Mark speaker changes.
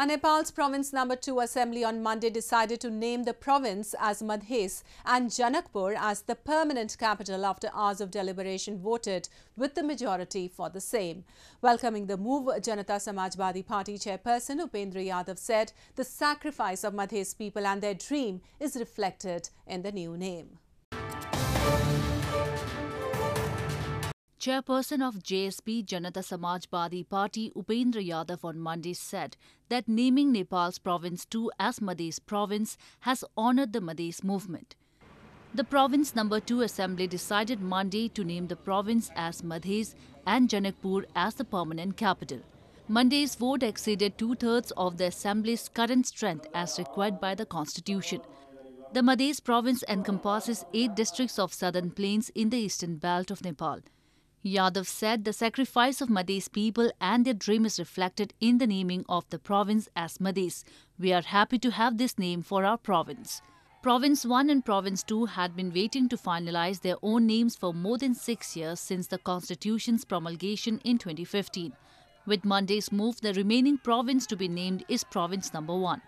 Speaker 1: A Nepal's province number 2 assembly on Monday decided to name the province as Madhes and Janakpur as the permanent capital after hours of deliberation voted with the majority for the same. Welcoming the move, Janata Samajwadi Party chairperson Upendra Yadav said the sacrifice of Madhes people and their dream is reflected
Speaker 2: in the new name. Chairperson of JSP Janata Samajbadi Party Upendra Yadav on Monday said that naming Nepal's province 2 as Madhes province has honored the Madhes movement. The province number 2 assembly decided Monday to name the province as Madhes and Janakpur as the permanent capital. Monday's vote exceeded two-thirds of the assembly's current strength as required by the constitution. The Madhes province encompasses eight districts of southern plains in the eastern belt of Nepal. Yadav said the sacrifice of Madhya's people and their dream is reflected in the naming of the province as Madhya's. We are happy to have this name for our province. Province 1 and Province 2 had been waiting to finalize their own names for more than six years since the constitution's promulgation in 2015. With Monday's move, the remaining province to be named is Province Number 1.